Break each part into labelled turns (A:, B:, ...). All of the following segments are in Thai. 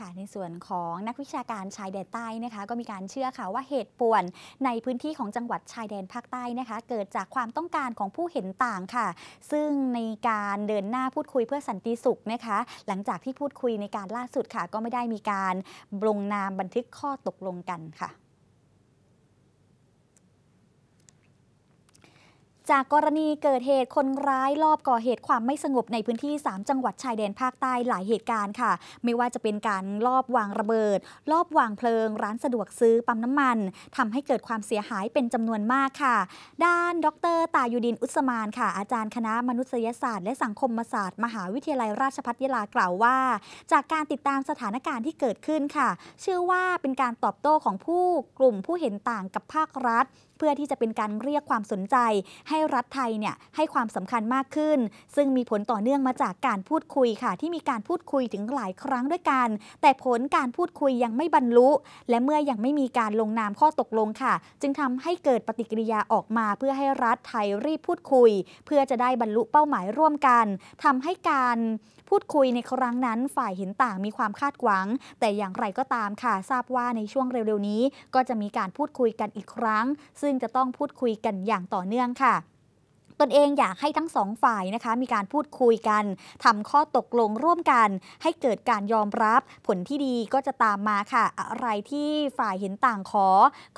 A: ค่ะในส่วนของนักวิชาการชายแดนใต้นะคะ ก็มีการเชื่อค่ะว่าเหตุป่วนในพื้นที่ของจังหวัดชายแดนภาคใต้นะคะ เกิดจากความต้องการของผู้เห็นต่างค่ะ ซึ่งในการเดินหน้าพูดคุยเพื่อสันติสุขนะคะ หลังจากที่พูดคุยในการล่าสุดค่ะ ก็ไม่ได้มีการลงนามบันทึกข้อตกลงกันค่ะจากกรณีเกิดเหตุคนร้ายลอบก่อเหตุความไม่สงบในพื้นที่ 3 จังหวัดชายแดนภาคใต้หลายเหตุการณ์ค่ะ ไม่ว่าจะเป็นการลอบวางระเบิดลอบวางเพลิง ร้านสะดวกซื้อ ปั๊มน้ำมัน ทำให้เกิดความเสียหายเป็นจำนวนมากค่ะด้าน ดรตายุดินอุสมาน ค่ะอาจารย์คณะมนุษยศาสตร์และสังคมศาสตร์มหาวิทยาลัยราชภัฏยะลากล่าวว่า จากการติดตามสถานการณ์ที่เกิดขึ้นค่ะเชื่อว่าเป็นการตอบโต้ของผู้กลุ่มผู้เห็นต่างกับภาครัฐ เพื่อที่จะเป็นการเรียกความสนใจให้ให้รัฐไทยเนี่ยให้ความสำคัญมากขึ้น ซึ่งมีผลต่อเนื่องมาจากการพูดคุยค่ะ ที่มีการพูดคุยถึงหลายครั้งด้วยกัน แต่ผลการพูดคุยยังไม่บรรลุและเมื่อยังไม่มีการลงนามข้อตกลงค่ะ จึงทำให้เกิดปฏิกิริยาออกมา เพื่อให้รัฐไทยรีบพูดคุย เพื่อจะได้บรรลุเป้าหมายร่วมกัน ทำให้การพูดคุยในครั้งนั้นฝ่ายเห็นต่างมีความคาดหวัง แต่อย่างไรก็ตามค่ะทราบว่าในช่วงเร็วๆนี้ ก็จะมีการพูดคุยกันอีกครั้ง ซึ่งจะต้องพูดคุยกันอย่างต่อเนื่องค่ะตนเองอยาก ให้ทั้งสองฝ่ายนะคะ มีการพูดคุยกัน ทำข้อตกลงร่วมกัน ให้เกิดการยอมรับ ผลที่ดีก็จะตามมาค่ะ อะไรที่ฝ่ายเห็นต่างขอ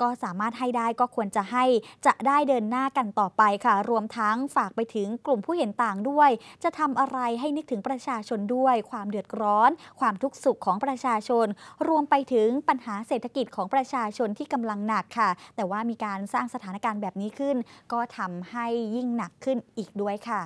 A: ก็สามารถให้ได้ก็ควรจะให้จะได้เดินหน้ากันต่อไปค่ะ รวมทั้งฝากไปถึงกลุ่มผู้เห็นต่างด้วย จะทำอะไรให้นึกถึงประชาชนด้วย ความเดือดร้อน ความทุกข์สุขของประชาชน รวมไปถึงปัญหาเศรษฐกิจของประชาชนที่กำลังหนักค่ะ แต่ว่ามีการสร้างสถานการณ์แบบนี้ขึ้น ก็ทำให้ยิ่งหนักักขึ้นอีกด้วยค่ะ